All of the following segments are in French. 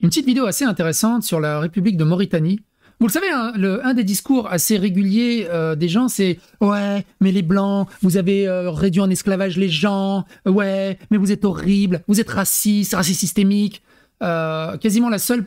une petite vidéo assez intéressante sur la République de Mauritanie. Vous le savez, hein, un des discours assez réguliers euh, des gens, c'est Ouais, mais les Blancs, vous avez euh, réduit en esclavage les gens, ouais, mais vous êtes horrible, vous êtes raciste, raciste systémique. Euh, quasiment la seule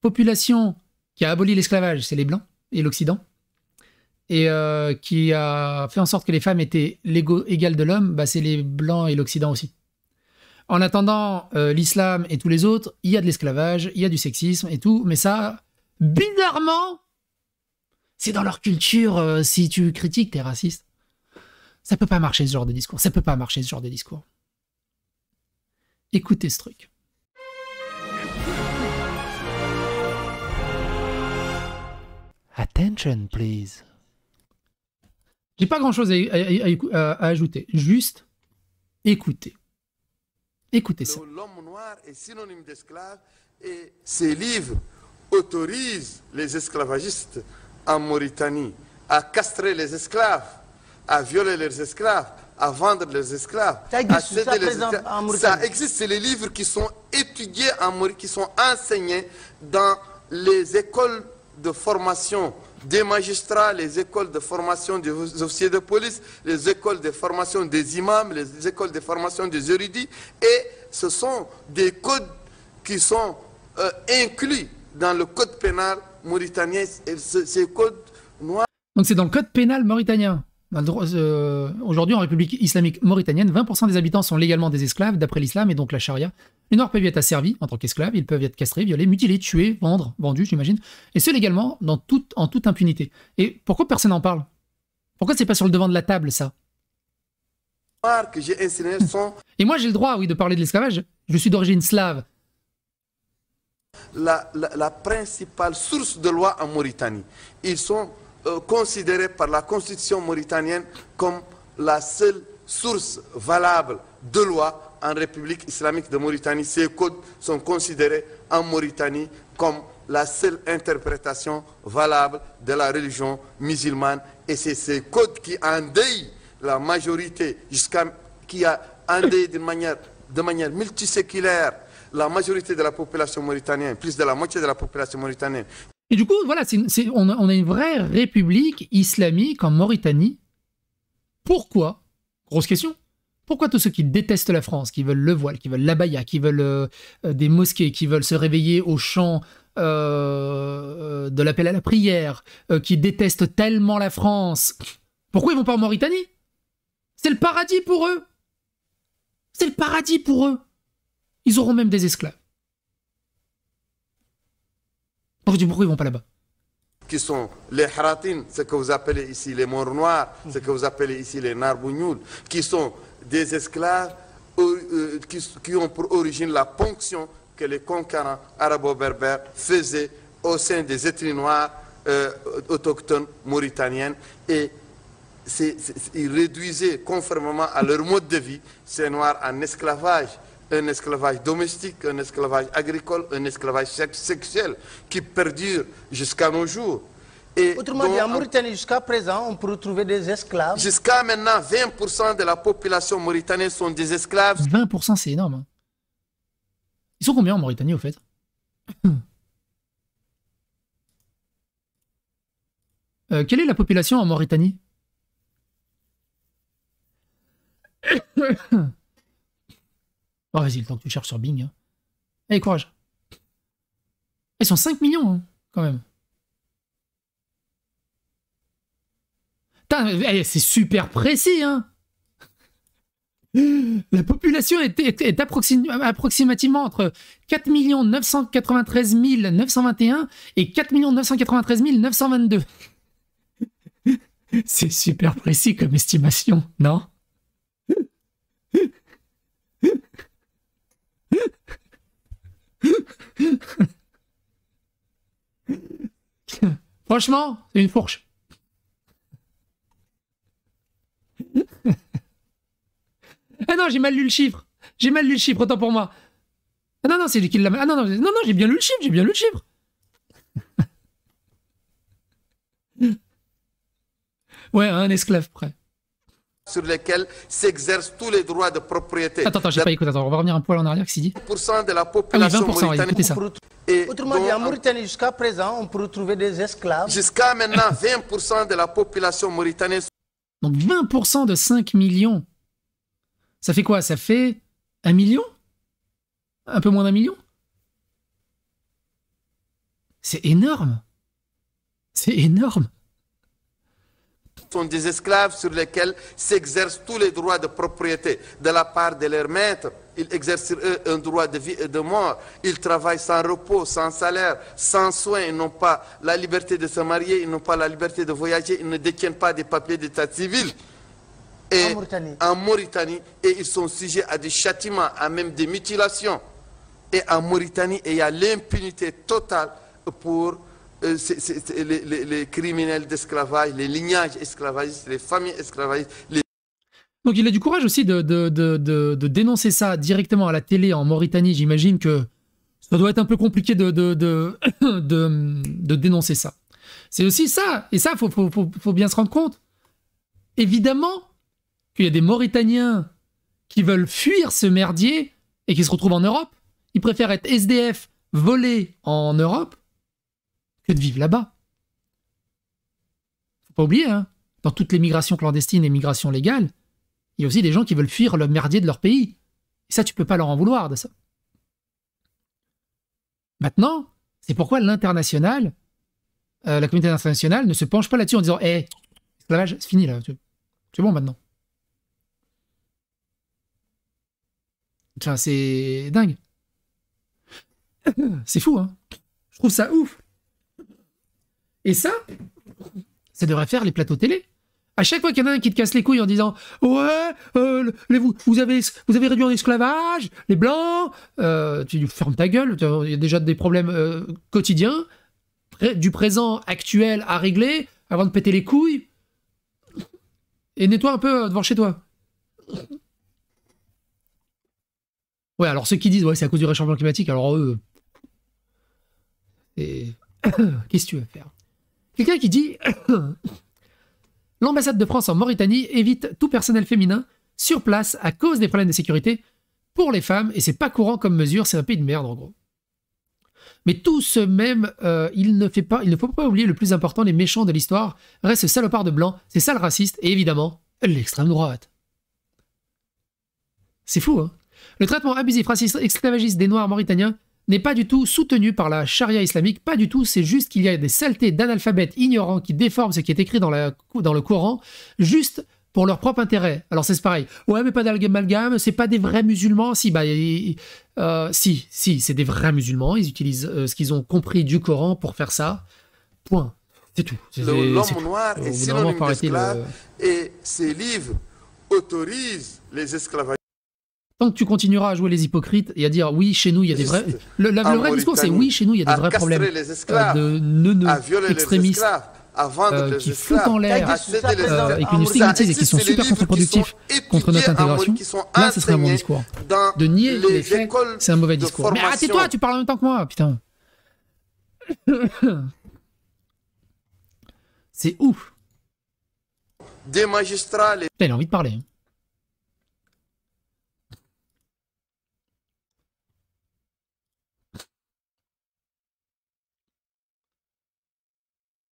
population qui a aboli l'esclavage, c'est les Blancs et l'Occident. Et qui a fait en sorte que les femmes étaient égales de l'homme, bah, c'est les Blancs et l'Occident aussi. En attendant, euh, l'islam et tous les autres, il y a de l'esclavage, il y a du sexisme et tout, mais ça, bizarrement, c'est dans leur culture, euh, si tu critiques, t'es raciste. Ça peut pas marcher ce genre de discours, ça peut pas marcher ce genre de discours. Écoutez ce truc. Attention, please. J'ai pas grand chose à ajouter, juste écoutez. Écoutez ça. L'homme noir est synonyme d'esclave et ces livres autorisent les esclavagistes en Mauritanie à castrer les esclaves, à violer les esclaves, à vendre leurs esclaves, à les esclaves. Ça existe, c'est les livres qui sont étudiés en Mauritanie, qui sont enseignés dans les écoles de formation des magistrats, les écoles de formation des officiers de police, les écoles de formation des imams, les écoles de formation des juridiques, Et ce sont des codes qui sont euh, inclus dans le code pénal mauritanien. ces codes Donc c'est dans le code pénal mauritanien euh, aujourd'hui, en République islamique mauritanienne, 20% des habitants sont légalement des esclaves, d'après l'islam et donc la charia. Les Noirs peuvent y être asservis en tant qu'esclaves, ils peuvent y être castrés, violés, mutilés, tués, vendre, vendus, j'imagine, et ce légalement, dans tout, en toute impunité. Et pourquoi personne n'en parle Pourquoi c'est pas sur le devant de la table, ça Et moi, j'ai le droit, oui, de parler de l'esclavage. Je suis d'origine slave. La, la, la principale source de loi en Mauritanie. Ils sont euh, considérée par la constitution mauritanienne comme la seule source valable de loi en République islamique de Mauritanie. Ces codes sont considérés en Mauritanie comme la seule interprétation valable de la religion musulmane. Et c'est ces codes qui endeuillent la majorité, jusqu'à qui a de manière, de manière multiséculaire la majorité de la population mauritanienne, plus de la moitié de la population mauritanienne. Et du coup, voilà, on, a, une vraie république islamique en Mauritanie. Pourquoi Grosse question. Pourquoi tous ceux qui détestent la France, qui veulent le voile, qui veulent l'abaya, qui veulent euh, euh, des mosquées, qui veulent se réveiller au chant euh, de l'appel à la prière, qui détestent tellement la France, pourquoi ils vont pas en Mauritanie C'est le paradis pour eux C'est le paradis pour eux Ils auront même des esclaves. On vous pourquoi ils vont pas là-bas qui sont les Haratines, ce que vous appelez ici les morts noirs, ce que vous appelez ici les Narbounioul, qui sont des esclaves euh, euh, qui, ont pour origine la ponction que les conquérants arabo-berbères faisaient au sein des ethnies noires euh, autochtones mauritaniennes et ils réduisaient, conformément à leur mode de vie, ces noirs en esclavage un esclavage domestique, un esclavage agricole, un esclavage sexuel qui perdure jusqu'à nos jours. Et Autrement dit, en Mauritanie, jusqu'à présent, on peut retrouver des esclaves. Jusqu'à maintenant, 20% de la population mauritanienne sont des esclaves. 20%, c'est énorme. Hein. Ils sont combien en Mauritanie, au fait euh, Quelle est la population en Mauritanie Oh, vas-y, le temps que tu cherches sur Bing. Hein. Allez, courage. Ils sont 5 millions, hein, quand même. Eh, c'est super précis, hein La population est, approximativement entre 4 993 921 et 4 993 922. C'est super précis comme estimation, non Franchement, c'est une fourche. ah non, j'ai mal lu le chiffre. J'ai mal lu le chiffre, autant pour moi. Ah non, non, c'est lui qui l'a. Ah non, non, non, non j'ai bien lu le chiffre, j'ai bien lu le chiffre. ouais, un esclave près. Sur lequel s'exercent tous les droits de propriété. Attends, attends, j'ai pas écouté. Attends, on va revenir un poil en arrière, que dit. 20% de la population ah oui, ça. Autrement dit, en Mauritanie, jusqu'à présent, on peut trouver des esclaves. Jusqu'à maintenant, 20% de la population mauritanienne. Donc 20% de 5 millions. Ça fait quoi Ça fait un million Un peu moins d'un million C'est énorme. C'est énorme. Sont des esclaves sur lesquels s'exercent tous les droits de propriété de la part de leurs maîtres ils exercent eux un droit de vie et de mort. Ils travaillent sans repos, sans salaire, sans soins. Ils n'ont pas la liberté de se marier, ils n'ont pas la liberté de voyager, ils ne détiennent pas des papiers d'état civil. Et en Mauritanie. et ils sont sujets à des châtiments, à même des mutilations. Et en Mauritanie, il y a l'impunité totale pour euh, les, criminels d'esclavage, les lignages esclavagistes, les familles esclavagistes, les donc il a du courage aussi de, dénoncer ça directement à la télé en Mauritanie. J'imagine que ça doit être un peu compliqué de, dénoncer ça. C'est aussi ça, et ça, il faut, bien se rendre compte. Évidemment qu'il y a des Mauritaniens qui veulent fuir ce merdier et qui se retrouvent en Europe. Ils préfèrent être SDF, volés en Europe, que de vivre là-bas. Faut pas oublier, hein, dans toutes les migrations clandestines et migrations légales, il y a aussi des gens qui veulent fuir le merdier de leur pays. Et ça, tu peux pas leur en vouloir de ça. Maintenant, c'est pourquoi l'international, euh, la communauté internationale, ne se penche pas là-dessus en disant Hé, hey, c'est fini là, c'est bon maintenant. Enfin, c'est dingue. C'est fou, hein. Je trouve ça ouf. Et ça, ça devrait faire les plateaux télé. À chaque fois qu'il y en a un qui te casse les couilles en disant ouais, euh, les, vous, vous, avez vous avez réduit en esclavage les blancs, euh, tu fermes ta gueule. Il y a déjà des problèmes euh, quotidiens, du présent actuel à régler avant de péter les couilles. Et nettoie un peu euh, devant chez toi. Ouais, alors ceux qui disent ouais c'est à cause du réchauffement climatique, alors eux, et qu'est-ce que tu vas faire Quelqu'un qui dit l'ambassade de France en Mauritanie évite tout personnel féminin sur place à cause des problèmes de sécurité pour les femmes, et c'est pas courant comme mesure, c'est un pays de merde en gros. Mais tout ce même, euh, il, ne il ne faut pas oublier le plus important, les méchants de l'histoire restent salopards salopard de blanc, ça le raciste et évidemment, l'extrême droite. C'est fou, hein Le traitement abusif, raciste, esclavagiste des Noirs mauritaniens n'est pas du tout soutenu par la charia islamique, pas du tout, c'est juste qu'il y a des saletés d'analphabètes ignorants qui déforment ce qui est écrit dans, la, dans le Coran, juste pour leur propre intérêt. Alors c'est pareil. Ouais, mais pas d'amalgame, c'est pas des vrais musulmans. Si, bah, euh, si, si, c'est des vrais musulmans. Ils utilisent euh, ce qu'ils ont compris du Coran pour faire ça. Point. C'est tout. L'homme noir est et ses livres autorisent les esclavagistes tant que tu continueras à jouer les hypocrites et à dire oui, chez nous il y a des vrais. Le, le vrai discours c'est oui, chez nous il y a des vrais problèmes euh, esclaves, de neuneux extrémistes. Euh, qui flottent en l'air euh, et qui nous stigmatisent et qui sont super contre-productifs contre notre intégration, là ce serait un bon discours. De nier les faits, c'est un mauvais discours. Mais arrêtez-toi, tu parles en même temps que moi, putain. c'est ouf. Des magistrats. a envie de parler. Hein.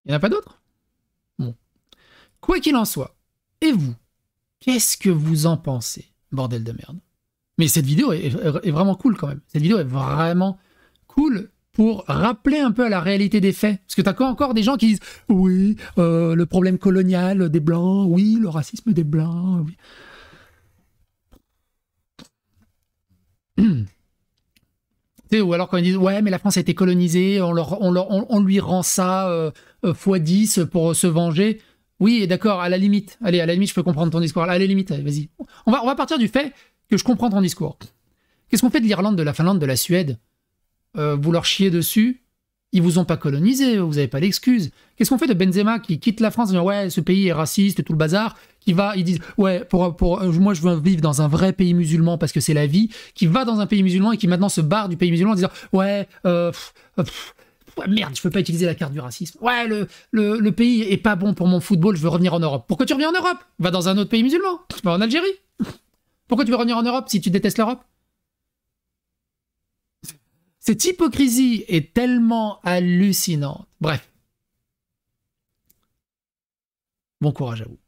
Il n'y en a pas d'autres Bon. Quoi qu'il en soit, et vous Qu'est-ce que vous en pensez, bordel de merde Mais cette vidéo est, vraiment cool quand même. Cette vidéo est vraiment cool pour rappeler un peu à la réalité des faits. Parce que t'as encore des gens qui disent « Oui, euh, le problème colonial des Blancs, oui, le racisme des Blancs, oui. » ou alors quand ils disent ouais mais la France a été colonisée, on, lui rend ça euh, euh, x 10 pour euh, se venger. Oui, d'accord, à la limite. Allez, à la limite, je peux comprendre ton discours. Allez, limite, vas-y. On va, on va partir du fait que je comprends ton discours. Qu'est-ce qu'on fait de l'Irlande, de la Finlande, de la Suède Vous leur chiez dessus ils vous ont pas colonisé, vous n'avez pas d'excuses. Qu'est-ce qu'on fait de Benzema qui quitte la France en disant ouais ce pays est raciste tout le bazar, qui va, ils disent ouais pour euh, moi je veux vivre dans un vrai pays musulman parce que c'est la vie, qui va dans un pays musulman et qui maintenant se barre du pays musulman en disant ouais euh, euh, merde, je peux pas utiliser la carte du racisme. Ouais, le, le, pays est pas bon pour mon football, je veux revenir en Europe. Pourquoi tu reviens en Europe Va dans un autre pays musulman. Va en Algérie. Pourquoi tu veux revenir en Europe si tu détestes l'Europe cette hypocrisie est tellement hallucinante. Bref. Bon courage à vous.